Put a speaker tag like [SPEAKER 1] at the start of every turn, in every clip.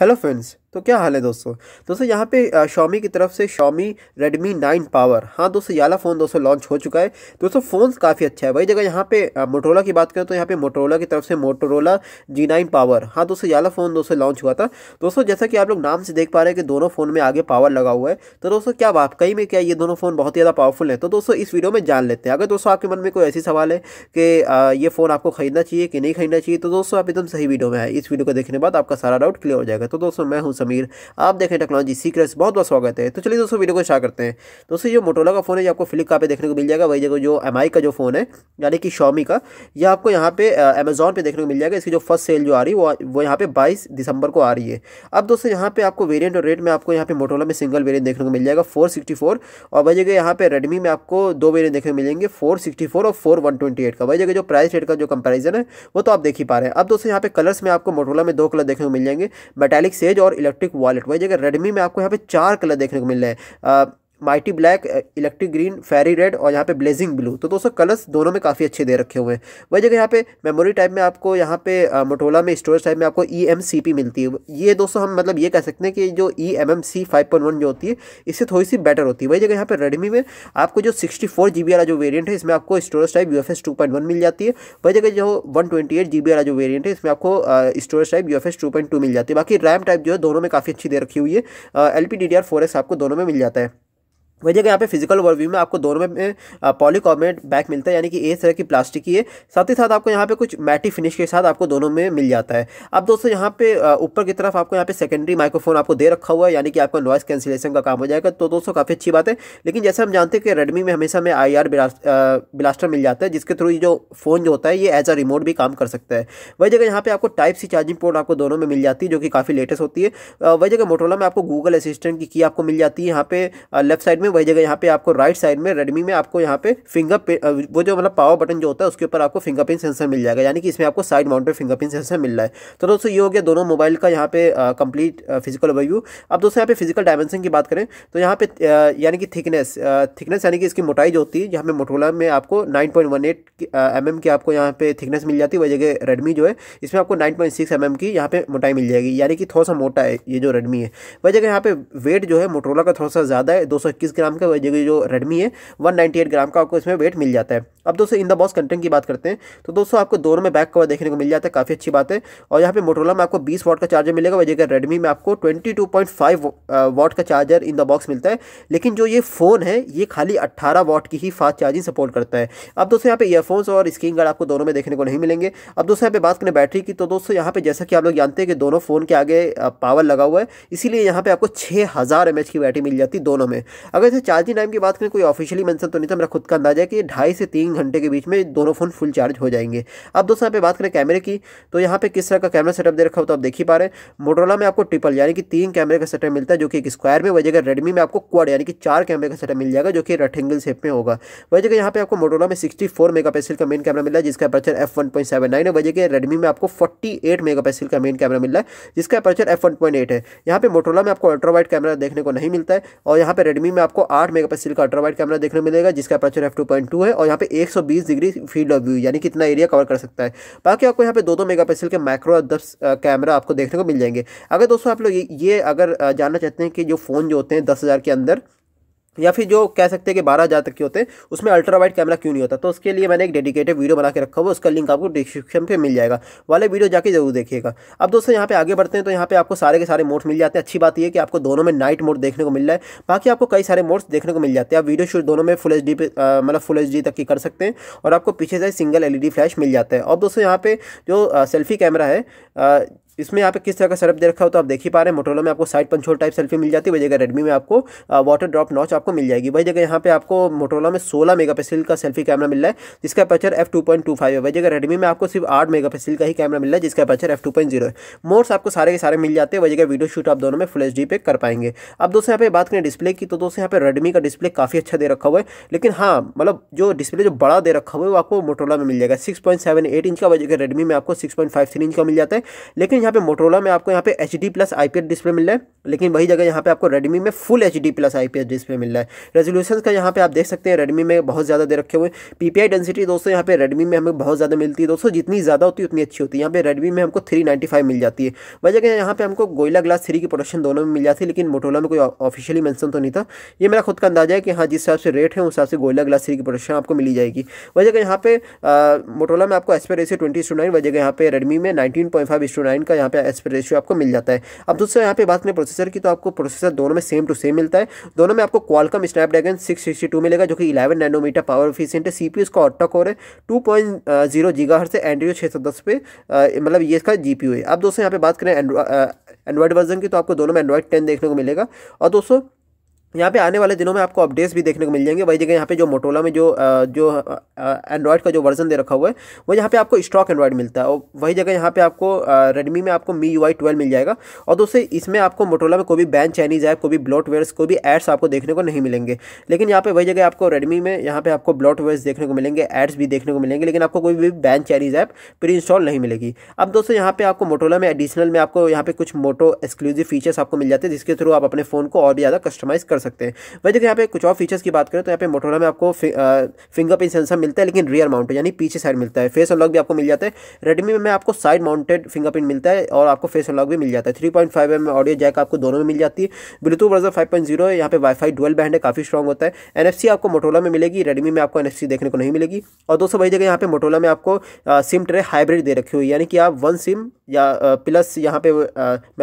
[SPEAKER 1] hello friends तो क्या हाल है दोस्तों दोस्तों यहाँ पे शॉमी की तरफ से शॉमी रेडमी नाइन पावर हाँ दोस्तों याला फ़ोन दोस्तों लॉन्च हो चुका है दोस्तों फ़ोन काफ़ी अच्छा है वही जगह यहाँ पे मोटोरोला की बात करें तो यहाँ पे मोटोरोला की तरफ से मोटोरोला जी नाइन पावर हाँ दोस्तों याला फ़ोन दोस्तों लॉन्च हुआ था दोस्तों जैसा कि आप लोग नाम से देख पा रहे हैं कि दोनों फ़ोन में आगे पावर लगा हुआ है तो दोस्तों क्या वाकई में क्या ये दोनों फ़ोन बहुत ही ज़्यादा पावरफुल है तो दोस्तों इस वीडियो में जान लेते हैं अगर दोस्तों आपके मन में कोई ऐसी सवाल है कि ये फ़ोन आपको खरीदना चाहिए कि नहीं खरीदना चाहिए तो दोस्तों आप एकदम सही वीडियो में आए इस वीडियो को देखने बाद आपका सारा डाउट क्लियर हो जाएगा तो दोस्तों मैं हूं समीर आप देखें टेक्नोलॉजी सीक्रेट्स बहुत बहुत स्वागत है तो चलिए दोस्तों वीडियो को शेयर करते हैं तो दोस्तों जो मोटोला का फ़ोन है आपको फ्लिपकार्ट देखने को मिल जाएगा वही जगह जो एम का जो फ़ोन है यानी कि शॉमी का यह आपको यहाँ पे अमेजोन पर देखने को मिल जाएगा इसकी जो फर्स्ट सेल जो आ रही है वो वो यहाँ पे बाईस दिसंबर को आ रही है अब दोस्तों यहाँ पे आपको वेरियंट और रेट में आपको यहाँ पे मोटोला में सिंगल वेरियंट देखने को मिल जाएगा फोर सिक्सटी फोर और वही जगह यहाँ पे रेडमी में आपको दो वेरियंट देखने को मिलेंगे फोर सिक्सटी फोर और फोर वन ट्वेंटी एट का वही जगह जो प्राइस रेट का जो कंपेरिजन है वो तो आप देख ही पा रहे हैं अब दोस्तों यहाँ पे कलर्स में आपको मोटोला में दो कलर देखने को मिल जाएंगे मेटा मेटेलिक सेज और इलेक्ट्रिक वॉलेट वही जगह रेडमी में आपको यहाँ पे चार कलर देखने को मिल रहे हैं mighty black electric green fairy red और यहाँ पे ब्लेजिंग ब्लू तो दोस्तों कलर्स दोनों में काफ़ी अच्छे दे रखे हुए हैं वही जगह यहाँ पे मेमोरी टाइप में आपको यहाँ पे मोटोला में स्टोरेज टाइप में आपको ई एम सी पी मिलती है ये दोस्तों हम मतलब ये कह सकते हैं कि जो E M M C five point one जो होती है इससे थोड़ी सी बेटर होती है वही जगह यहाँ पर रेडमी में आपको जो सिक्सटी फोर जी बी वाला जो वेरियंट है इसमें आपको storage type U F S two point one मिल जाती है वही जगह जो one twenty eight G B वाला जो वेरियंट है इसमें आपको storage type U F S two point two मिल जाती है बाकी रैम टाइप जो है दोनों में काफ़ी अच्छी दे रखी हुई है L P D D R four आपको दोनों में मिल जाता है वही जगह यहाँ पे फिजिकल ओवरव्यू में आपको दोनों में पॉलीकॉमेट बैक मिलता है यानी कि ए तरह की प्लास्टिक की है साथ ही साथ आपको यहाँ पे कुछ मैटी फिनिश के साथ आपको दोनों में मिल जाता है अब दोस्तों यहाँ पे ऊपर की तरफ आपको यहाँ पे सेकेंडरी माइक्रोफोन आपको दे रखा हुआ है यानी कि आपका नॉइस कैंसिलेशन का काम हो जाएगा तो दोस्तों काफ़ी अच्छी बात है लेकिन जैसे हम जानते हैं कि रेडमी में हमेशा हमें आई आर ब्लास्टर मिल जाता है जिसके थ्रू जो फ़ोन जो होता है ये एज अ रिमोट भी काम कर सकता है वही जगह यहाँ पे आपको टाइप सी चार्जिंग पोर्ट आपको दोनों में मिल जाती है जो कि काफ़ी लेटेस्ट होती है वही जगह मोटोला में आपको गूगल असिस्टेंट की की आपको मिल जाती है यहाँ पे लेफ्ट साइड में में वही जगह यहाँ पे आपको राइट साइड में रेडमी में आपको यहाँ पे फिंगर वो जो मतलब पावर बटन जो होता है उसके ऊपर आपको फिंगरप्रिंट सेंसर मिल जाएगा यानी कि इसमें आपको साइड माउंटेड फिंगरप्रिंट सेंसर मिल रहा है तो दोस्तों ये हो गया दोनों मोबाइल का यहाँ पे कंप्लीट फिजिकल ओवरव्यू अब दोस्तों यहाँ पे फिजिकल डायमेंशन की बात करें तो यहाँ पे यानी कि थिकनेस थिकनेस यानी कि इसकी मोटाई जो होती है यहाँ पे मोटोला में आपको nine point one eight M की आपको यहाँ पे थिकनेस मिल जाती है वही जगह रेडमी जो है इसमें आपको नाइन पॉइंट सिक्स एम की यहाँ पे मोटाई मिल जाएगी यानी कि थोड़ा सा मोटा है ये जो रेडमी है वही जगह यहाँ पे वेट जो है मोटोला का थोड़ा सा ज़्यादा है दो सौ इक्कीस ग्राम का जगह जो रेडमी है वन ग्राम का आपको इसमें वेट मिल जाता है अब दोस्तों इन द बॉस कंटेंट की बात करते हैं तो दोस्तों आपको दोनों में बैक कवर देखने को मिल जाता है काफ़ी अच्छी बात है और यहाँ पे मोटोला में आपको 20 वॉट का चार्जर मिलेगा वह जगह रेडमी में आपको 22.5 वाट का चार्जर इन द बॉक्स मिलता है लेकिन जो ये फ़ोन है ये खाली 18 वॉट की ही फास्ट चार्जिंग सपोर्ट करता है अब दोस्तों यहाँ पे ईयरफोन्स और स्क्रीन गार्ड आपको दोनों में देखने को नहीं मिलेंगे अब दोस्तों यहाँ पे बात करें बैटरी की तो दोस्तों यहाँ पे जैसा कि आप लोग जानते हैं कि दोनों फ़ोन के आगे पावर लगा हुआ है इसीलिए यहाँ पे आपको छः हज़ार की बैटरी मिल जाती है दोनों में अगर वैसे चार्जिंग टाइम की बात करें कोई ऑफिशियली मैंसन तो नहीं था मेरा खुद का अंदाजा है कि ढाई से तीन घंटे के बीच में दोनों फ़ोन फुल चार्ज हो जाएंगे अब दोस्तों यहाँ पे बात करें कैमरे की तो यहाँ पे किस तरह का कैमरा सेटअप दे रखा हो तो आप देख ही पा रहे हैं मोटोला में आपको ट्रिपल यानी कि तीन कैमरे का सेटअप मिलता है जो कि एक स्क्वायर में वजह जगह रेडमी में आपको क्वाड यानी कि चार कैमरे का सेटअप मिल जाएगा जो कि रेक्टेंगल शेप में होगा वजह जगह यहाँ पे आपको मोटोला में सिक्सटी फोर पिक्सल का मेन कैमरा मिला है जिसका aperture F one point seven nine है वजह जगह रेडमी में आपको फोर्टी एट पिक्सल का मेन कैमरा मिल रहा है जिसका aperture F one point eight है यहाँ पे मोटोला में आपको अल्ट्रा वाइड कैमरा देखने को नहीं मिलता है और यहाँ पे रेडमी में आपको आपको आठ मेगापिक्सल का अल्ट्रा वाइड कैमरा देखने मिलेगा जिसका aperture F two point two है और यहाँ पे एक सौ बीस डिग्री फील्ड ऑफ व्यू यानी कितना एरिया कवर कर सकता है बाकी आपको यहाँ पे दो दो पिक्सल के माइक्रो और दस कैमरा आपको देखने को मिल जाएंगे अगर दोस्तों आप लोग ये अगर जानना चाहते हैं कि जो फ़ोन जो होते हैं दस हज़ार के अंदर या फिर जो कह सकते हैं कि बारह हज़ार तक के होते हैं उसमें अल्ट्रा वाइड कैमरा क्यों नहीं होता तो उसके लिए मैंने एक डेडिकेटेड वीडियो बना के रखा हुआ उसका लिंक आपको डिस्क्रिप्शन पे मिल जाएगा वाले वीडियो जाके जरूर देखिएगा अब दोस्तों यहाँ पे आगे बढ़ते हैं तो यहाँ पे आपको सारे के सारे मोड्स मिल जाते हैं अच्छी बात यह कि आपको दोनों में नाइट मोड देखने को मिल रहा है बाकी आपको कई सारे मोड्स देखने को मिल जाते हैं आप वीडियो शूट दोनों में फुल एच मतलब फुल एच तक की कर सकते हैं और आपको पीछे से सिंगल एल फ्लैश मिल जाता है अब दोस्तों यहाँ पर जो सेल्फी कैमरा है इसमें यहाँ पे किस तरह का सेटअप दे रखा हो तो आप देख ही पा रहे हैं मोटोला में आपको साइड पंचोल टाइप सेल्फी मिल जाती है वही जगह रेडमी में आपको वाटर ड्रॉप नॉच आपको मिल जाएगी वही जगह यहाँ पे आपको मोटोला में सोलह मेगा का सेल्फी कैमरा मिल रहा है जिसका पचर एफ टू पॉइंट है वही जगह रेडमी में आपको सिर्फ आठ मेगा का ही कैमरा मिल रहा है जिसका पचर एफ है मोर्स आपको सारे के सारे मिल जाते हैं वही जगह वीडियो शूट आप दोनों में फुल एच पे कर पाएंगे अब दोस्तों यहाँ पे बात करें डिस्प्ले की तो दोस्तों यहाँ पे रेडमी का डिस्प्ले काफ़ी अच्छा दे रखा हुआ है लेकिन हाँ मतलब जो डिस्प्ले जो बड़ा दे रखा हुआ है वो आपको मोटोला में मिल जाएगा सिक्स इंच का वही जगह रेडमी में आपको सिक्स इंच का मिल जाता है लेकिन यहाँ पे मोटरोला में आपको यहाँ पे H D plus I display मिल रहा है लेकिन वही जगह यहाँ पे आपको रेडमी में full H D plus I display मिल रहा है रेजोल्यूशन का यहाँ पे आप देख सकते हैं रेडमी में बहुत ज़्यादा दे रखे हुए पी डेंसिटी दोस्तों यहाँ पे रेडमी में हमें बहुत ज़्यादा मिलती है दोस्तों जितनी ज़्यादा होती है उतनी अच्छी होती है यहाँ पे रेडमी में हमको थ्री मिल जाती है वही जगह यहाँ पे हमको गोयला ग्लास थ्री की प्रोडक्शन दोनों में मिल जाती है लेकिन मोटोला में कोई ऑफिशियली मैंसन तो नहीं था ये मेरा खुद का अंदाजा है कि हाँ जिस हिसाब से रेट है उस हिसाब से गोयला ग्लास थ्री की प्रोडक्शन आपको मिली जाएगी वही जगह यहाँ पे मोटोला में आपको एस्पेर एसी ट्वेंटी स्टू नाइन वही जगह यहाँ पे रेडमी में nineteen point five is to nine का यहाँ पे एस्पेक्ट रेशियो आपको मिल जाता है अब दोस्तों यहाँ पे बात करें प्रोसेसर की तो आपको प्रोसेसर दोनों में सेम टू सेम मिलता है दोनों में आपको क्वालकम स्नैपड्रैगन सिक्स मिलेगा जो कि इलेवन नैनोमीटर पावर एफिशियंट है सी पी इसका ऑट्टा कोर है टू पॉइंट जीरो जीगा हर से एंड्रियो छः सौ दस पे मतलब ये इसका जी पी है अब दोस्तों यहाँ पे बात करें एंड्रॉइड वर्जन की तो आपको दोनों में एंड्रॉइड टेन देखने को मिलेगा और दोस्तों यहाँ पे आने वाले दिनों में आपको अपडेट्स भी देखने को मिल जाएंगे वही जगह यहाँ पे जो मोटोला में जो जो एंड्रॉयड का जो वर्जन दे रखा हुआ है वो यहाँ पे आपको स्टॉक एंड्रॉयड मिलता है और वही जगह यहाँ पे आपको रेडमी में आपको मी यू आई ट्वेल्व मिल जाएगा और दोस्तों इसमें आपको मोटोला में कोई भी बैन चाइनीज ऐप कोई भी ब्लॉटवेयर्स कोई भी एड्स आपको देखने को नहीं मिलेंगे लेकिन यहाँ पे वही जगह आपको रेडमी में यहाँ पे आपको ब्लॉटवेयर्स देखने को मिलेंगे एड्स भी देखने को मिलेंगे लेकिन आपको कोई भी ban Chinese app pre install नहीं मिलेगी अब दोस्तों यहाँ पे आपको मोटोला में एडिशनल में आपको यहाँ पे कुछ मोटो एक्सक्लूसिव फीचर्स आपको मिल जाते हैं जिसके थ्रू आप अपने फ़ोन को और भी ज़्यादा कस्टमाइज़ कर सकते हैं वही जगह यहाँ पे कुछ और फीचर्स की बात करें तो यहाँ पे मोटोला में आपको फिंगरप्रिंट सेंसर मिलता है लेकिन रियर माउंट यानी पीछे साइड मिलता है फेस अनलॉक भी आपको मिल जाता है रेडमी में आपको साइड माउंटेड फिंगरप्रिंट मिलता है और आपको फेस अनलॉक भी मिल जाता है three point five M audio jack आपको दोनों में मिल जाती है Bluetooth version five point zero यहाँ पे वाईफाई डुअल बैंड है काफ़ी स्ट्रॉग होता है एनएफसी आपको मोटोला में मिलेगी रेडमी में आपको एनएफसी देखने को नहीं मिलेगी और दोस्तों वही जगह यहाँ पे मोटोला में आपको सिम ट्रे हाइब्रिड दे रखी हुई यानी कि आप वन सिम या प्लस यहाँ पे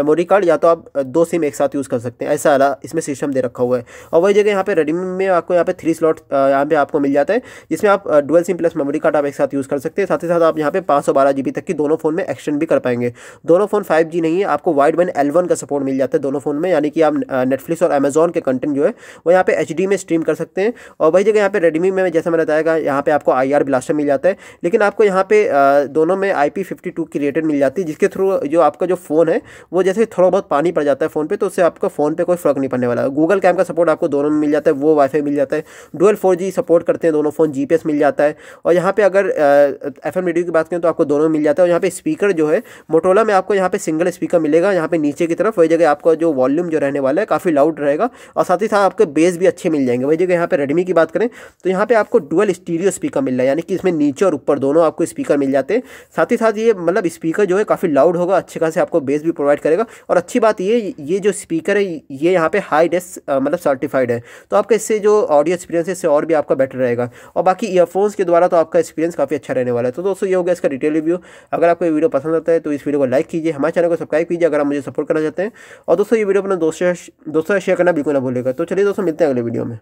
[SPEAKER 1] मेमोरी कार्ड या तो आप दो सिम एक साथ यूज़ कर सकते हैं ऐसा अला इसमें सिस्टम दे रखा हुआ है और वही जगह यहाँ पे रेडमी में आपको यहाँ पे थ्री स्लॉट यहाँ पे आपको मिल जाता है जिसमें आप dual SIM plus memory card आप एक साथ यूज़ कर सकते हैं साथ ही साथ आप यहाँ पे पाँच सौ बारह जी बी तक की दोनों फ़ोन में एक्सटेंड भी कर पाएंगे दोनों फ़ोन फाइव जी नहीं है आपको वाइड बैंड एल वन का सपोर्ट मिल जाता है दोनों फ़ोन में यानी कि आप नेटफ्लिक्स और अमेजोन के कंटेंट जो है वो यहाँ पे एच में स्ट्रीम कर सकते हैं और वही जगह यहाँ पे रेडमी में जैसे मैंने बताया यहाँ पे आपको आई आर ब्लास्टर मिल जाता है लेकिन आपको यहाँ पे दोनों में आई पी फिफ्टी टू की रेटेड मिल जाती है जिसके थ्रू जो आपका जो फ़ोन है वो जैसे थोड़ा बहुत पानी पड़ जाता है फ़ोन पर तो उससे आपका फ़ोन पर कोई फ़र्क नहीं पड़ने वाला गूगल कैम का सपोर्ट आपको दोनों में मिल जाता है वो वाईफाई मिल जाता है डुअल फोर सपोर्ट करते हैं दोनों फ़ोन जी मिल जाता जाता है और यहाँ पे अगर एफ रेडियो की बात करें तो आपको दोनों मिल जाता है और यहाँ पे स्पीकर जो है मोटोला में आपको यहाँ पे सिंगल स्पीकर मिलेगा यहाँ पे नीचे की तरफ वही जगह आपका जो वॉल्यूम जो रहने वाला है काफ़ी लाउड रहेगा और साथ ही साथ आपके बेस भी अच्छे मिल जाएंगे वही जगह यहाँ पर रेडमी की बात करें तो यहाँ पर आपको डुअल स्टीरियो स्पीकर मिल रहा है यानी कि इसमें नीचे और ऊपर दोनों आपको स्पीकर मिल जाते हैं साथ ही साथ ये मतलब स्पीकर जो है काफ़ी लाउड होगा अच्छे खासे आपको बेस भी प्रोवाइड करेगा और अच्छी बात ये ये जो स्पीकर है ये यहाँ पे हाई डेस्क मतलब सर्टिफाइड है तो आपका इससे जो ऑडियो एक्सपीरियंस है इससे और भी आपका बेटर रहेगा और बाकी ईयर हेडफोन्स के द्वारा तो आपका एक्सपीरियंस काफ़ी अच्छा रहने वाला है तो दोस्तों ये हो गया इसका डिटेल रिव्यू अगर आपको ये वीडियो पसंद आता है तो इस वीडियो को लाइक कीजिए हमारे चैनल को सब्सक्राइब कीजिए अगर आप मुझे सपोर्ट करना चाहते हैं और दोस्तों ये वीडियो अपने दोस्तों दोस्तों शेयर करना बिल्कुल ना भूलेगा तो चलिए दोस्तों मिलते हैं अगले वीडियो में